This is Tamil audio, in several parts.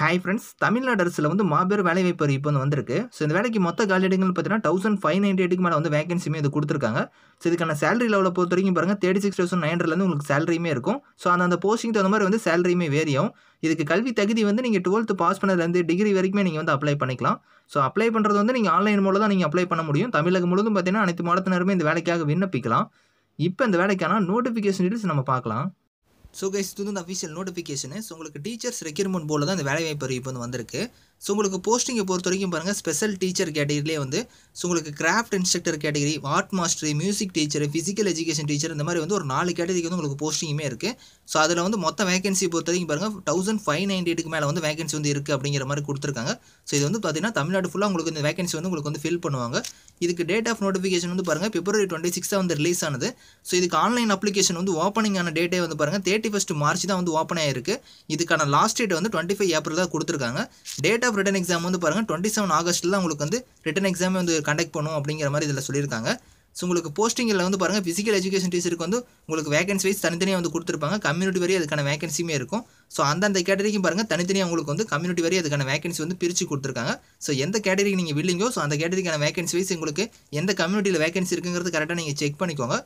ஹாய் ஃப்ரெண்ட்ஸ் தமிழ்நாடு அரசில் வந்து மாபெரும் வேலை வாய்ப்பு இப்போ வந்து வந்திருக்கு ஸோ இந்த வேலைக்கு மொத்த காலியிடங்கள் பார்த்தீங்கன்னா தௌசண்ட் ஃபைவ் நைன்டி எயிட்டுக்கு மேலே வந்து வேகன்சியுமே இது கொடுத்துருக்காங்க ஸோ இதுக்கான சேலரி லெவலில் பொறுத்த வரைக்கும் பாருங்கள் தேர்ட்டி சிக்ஸ் தௌசண்ட் ஹண்ட்ரட்லேருந்து உங்களுக்கு சேலரியுமே இருக்கும் ஸோ அந்த அந்த போஸ்டிங் தகுந்த மாதிரி வந்து சேலரியுமே வேரியும் இதுக்கு கல்வி தகுதி வந்து நீங்கள் டுவெல்த்து பாஸ் பண்ணதுலேருந்து டிகிரி வரைக்குமே நீங்கள் வந்து அப்ளை பண்ணிக்கலாம் ஸோ அப்ளை பண்ணுறது வந்து நீங்கள் ஆன்லைன் மூலம் தான் நீங்கள் அப்ளை பண்ண முடியும் தமிழகம் முழுவதும் பார்த்தீங்கன்னா அனைத்து மாதத்தினருமே இந்த வேலைக்காக விண்ணப்பிக்கலாம் இப்போ இந்த வேலைக்கான நோட்டிஃபிகேஷன் டீட்டெயில்ஸ் நம்ம பார்க்கலாம் ஸோ கைஸ் இது வந்து அஃபிஷியல் நோட்டிஃபிகேஷனு ஸோ உங்களுக்கு டீச்சர்ஸ் ரெக்யூர்மெண்ட் போர்டில் தான் இந்த வேலைவாய்ப்பு அறிவிப்பு வந்து வந்திருக்கு ஸோ உங்களுக்கு போஸ்டிங்கை பொறுத்த வரைக்கும் பாருங்கள் ஸ்பெஷல் டீச்சர் கேட்டகரிலே வந்து ஸோ உங்களுக்கு craft instructor category art master music teacher physical education teacher இந்த மாதிரி வந்து ஒரு நாலு கேட்டகரிக்கு வந்து உங்களுக்கு போஸ்டிங்குமே இருக்குது ஸோ அதில் வந்து மொத்த வேகன்சி பொறுத்த வரைக்கும் பாருங்கள் தௌசண்ட் ஃபைவ் நைன்டி எட்டுக்கு மேலே வந்து வேகன்சி வந்து இருக்குது அப்படிங்கிற மாதிரி கொடுத்துருக்காங்க ஸோ இது வந்து பார்த்தீங்கன்னா தமிழ்நாடு ஃபுல்லாக உங்களுக்கு இந்த வேகன்சி வந்து உங்களுக்கு வந்து ஃபில் பண்ணுவாங்க இதுக்கு டேட் ஆஃப் நோட்டிஃபிகேஷன் வந்து பாருங்கள் பிப்ரவரி டுவெண்ட்டி சிக்ஸாக வந்து ரிலீஸ் ஆனது ஸோ இதுக்கு ஆன்லைன் அப்ளிகேஷன் வந்து ஓப்பனிங் ஆன டேட்டே வந்து பாருங்கள் தேர்ட்டி ஃபஸ்ட் மார்ச் தான் வந்து ஓப்பன் ஆயிருக்கு இதுக்கான லாஸ்ட் டேட் வந்து டுவெண்ட்டி ஃபைவ் ஏப்ரல் தான் கொடுத்துருக்காங்க date of of written exam வந்து பாருங்கள் டுவெண்ட்டி செவன் ஆகஸ்ட்டில் தான் உங்களுக்கு வந்து ரிட்டன் எக்ஸாமே வந்து கண்டக்ட் பண்ணும் அப்படிங்கிற மாதிரி இதில் சொல்லியிருக்காங்க ஸோ உங்களுக்கு போஸ்டிங்கில் வந்து பாருங்கள் ஃபிசிக்கல் எஜுகேஷன் டீச்சருக்கு வந்து உங்களுக்கு வேகன்சி வைஸ் தனித்தனியாக வந்து கொடுத்துருப்பாங்க கம்யூனிட்டி வரையும் அதுக்கான வேகன்சியுமே இருக்கும் ஸோ அந்தந்த கேட்டகரிக்கும் பாருங்கள் தனித்தனியாக உங்களுக்கு வந்து கம்யூனிட்டி வரையும் அதுக்கான வேகன்சி வந்து பிரித்து கொடுத்துருக்காங்க ஸோ எந்த கேட்டரிக்கு நீங்கள் வில்லிங்கோ ஸோ அந்த கேட்டரிக்கான வேகன்சி வைஸ் உங்களுக்கு எந்த கம்யூனிட்டியில் வேகன்சி இருக்குங்கிறது கரெக்டாக நீங்கள் செக் பண்ணிக்கோங்க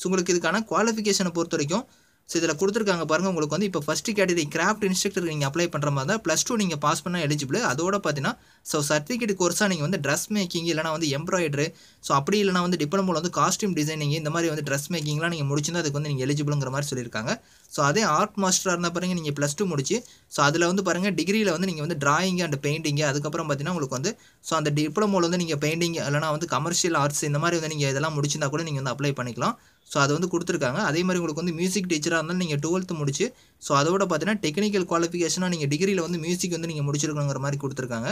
ஸோ உங்களுக்கு இதுக்கான குவாலிஃபிகேஷனை பொறுத்த வரைக்கும் ஸோ இதில் கொடுத்துருக்காங்க பாருங்கள் உங்களுக்கு வந்து இப்போ ஃபஸ்ட்டு கேட்டகரி கிராஃப்ட் இன்ஸ்ட்ரக்டர் நீங்கள் அப்ளை பண்ணுற மாதிரி தான் ப்ளஸ் டூ நீங்கள் பாஸ் பண்ணால் எலிஜிபிள் அதோட பார்த்தீங்கன்னா ஸோ சர்டிஃபிகேட் கோர்ஸாக நீங்கள் வந்து ட்ரெஸ் மேக்கிங் இல்லைனா வந்து எம்ப்ராய்டரு ஸோ அப்படி இல்லைனா வந்து டிப்ளமோவில் வந்து காஸ்ட்யூம் டிசைனிங் இந்த மாதிரி வந்து ட்ரெஸ் மேக்கிங்லாம் நீங்கள் முடிச்சிருந்தா அதுக்கு வந்து நீங்கள் எலிஜிபிளுங்கிற மாதிரி சொல்லியிருக்காங்க ஸோ அதே ஆர்ட் மாஸ்டராக இருந்தால் பாருங்கள் நீங்கள் ப்ளஸ் டூ முடிச்சு ஸோ அதில் வந்து பாருங்கள் டிகிரியில் வந்து நீங்கள் வந்து டிராயிங் அண்ட் பெயிண்டிங் அதுக்கப்புறம் பார்த்தீங்கன்னா உங்களுக்கு வந்து ஸோ அந்த டிப்ளமோவில் வந்து நீங்கள் பெயிண்டிங் இல்லைனா வந்து கமர்ஷியல் ஆர்ட்ஸ் இந்த மாதிரி வந்து நீங்கள் இதெல்லாம் முடிச்சிருந்தா கூட நீங்கள் வந்து அப்ளை பண்ணிக்கலாம் ஸோ அது வந்து கொடுத்துருக்காங்க அதே மாதிரி உங்களுக்கு வந்து மியூசிக் டீச்சராக இருந்தாலும் நீங்கள் டுவெல்த்து முடிச்சு ஸோ அதோட பார்த்தீங்கன்னா டெக்னிக்கல் குவாலிஃபிகேஷனாக நீங்கள் டிகிரியில் வந்து மியூசிக் வந்து நீங்கள் முடிச்சிருக்கணுங்கிற மாதிரி கொடுத்துருக்காங்க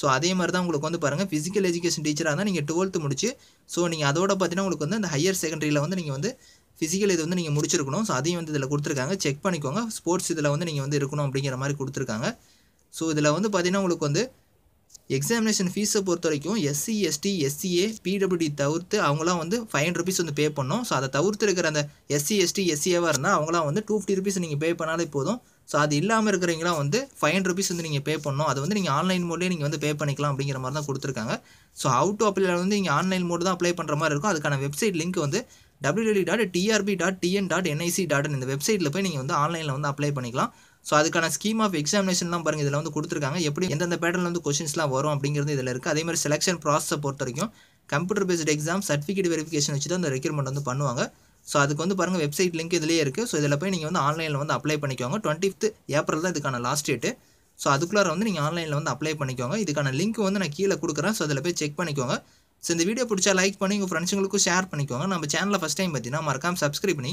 ஸோ அதே மாதிரி தான் உங்களுக்கு வந்து பாருங்கள் ஃபிசிக்கல் எஜுகேஷன் டீச்சராக இருந்தால் நீங்கள் டுவெல்த்து முடிச்சு ஸோ நீங்கள் அதோட பார்த்தீங்கன்னா உங்களுக்கு வந்து அந்த ஹையர் செகண்டரியில் வந்து நீங்கள் வந்து ஃபிசிக்கல் இது வந்து நீங்கள் முடிச்சிருக்கணும் ஸோ அதையும் வந்து இதில் கொடுத்துருக்காங்க செக் பண்ணிக்கோங்க ஸ்போர்ட்ஸ் இதில் வந்து நீங்கள் வந்து இருக்கணும் அப்படிங்கிற மாதிரி கொடுத்துருக்காங்க ஸோ இதில் வந்து பார்த்திங்கன்னா உங்களுக்கு வந்து எக்ஸாமினேஷன் ஃபீஸை பொறுத்த வரைக்கும் எஸ்சி எஸ்டி எஸ்சிஏ பிடபிள்யூடி தவிர்த்து அவங்களாம் வந்து ஃபைவ் ஹண்ட்ரட் ருபீஸ் வந்து பே பண்ணோம் ஸோ அதை தவிர்த்து இருக்கிற அந்த எஸ்சி எஸ்டி எஸ்சிஏவாக இருந்தால் அவங்களாம் வந்து டூ ஃபிஃப்டி ருபீஸ் நீங்கள் பே பண்ணாலே போதும் ஸோ அது இல்லாமல் இருக்கிறவங்களாம் வந்து ஃபைவ் ஹண்ட்ரட் ருபீஸ் வந்து நீங்கள் பே பண்ணணும் அது வந்து நீங்கள் ஆன்லைன் மோட்லேயே நீங்கள் வந்து பே பண்ணிக்கலாம் அப்படிங்கிற மாதிரி தான் கொடுத்துருக்காங்க ஸோ அவுட் டு அப்ளை வந்து நீங்கள் ஆன்லைன் மோட் தான் அப்ளை பண்ணுற மாதிரி இருக்கும் அதுக்கான வெப்சைட் லிங்க் வந்து W dot TRB dot TN dot NIC dot இந்த வெப்சைட்டில் போய் நீங்கள் வந்து ஆன்லைனில் வந்து அப்ளை பண்ணிக்கலாம் ஸோ அதுக்கான ஸ்கீம் ஆஃப் எக்ஸாமினேஷன்லாம் பாருங்கள் இதில் வந்து கொடுத்துருக்காங்க எப்படி எந்தெந்த பேட்டர்ல வந்து கொஸ்டின்ஸ்லாம் வரும் அப்படிங்கிறது இதில் இருக்குது அதே மாதிரி செலெக்ஷன் ப்ராசஸை பொறுத்த வரைக்கும் computer based exam certificate verification வச்சு தான் அந்த ரெக்யூர்மெண்ட் வந்து பண்ணுவாங்க ஸோ அதுக்கு வந்து பாருங்கள் வெப்சைட் லிங்க் இதிலே இருக்குது ஸோ இதில் போய் நீங்கள் வந்து ஆன்லைனில் வந்து அப்ளை பண்ணிக்கோங்க டுவெண்ட்டி ஃபிஃப்த் ஏப்ரல் தான் இதுக்கான லாஸ்ட் டேட்டு ஸோ அதுக்குள்ளார வந்து நீங்கள் ஆன்லைனில் வந்து அப்ளை பண்ணிக்கோங்க இதுக்கான லிங்க் வந்து நான் கீழே கொடுக்குறேன் ஸோ அதில் போய் செக் பண்ணிக்கோங்க ஸோ இந்த வீடியோ பிடிச்சா லைக் பண்ணி உங்கள் ஃப்ரெண்ட்ஸுங்களுக்கும் ஷேர் பண்ணிக்கோங்க நம்ம சேனலில் ஃபஸ்ட் டைம் பார்த்தீங்கன்னா மறக்காமல் சப்ஸ்கிரைப் பண்ணி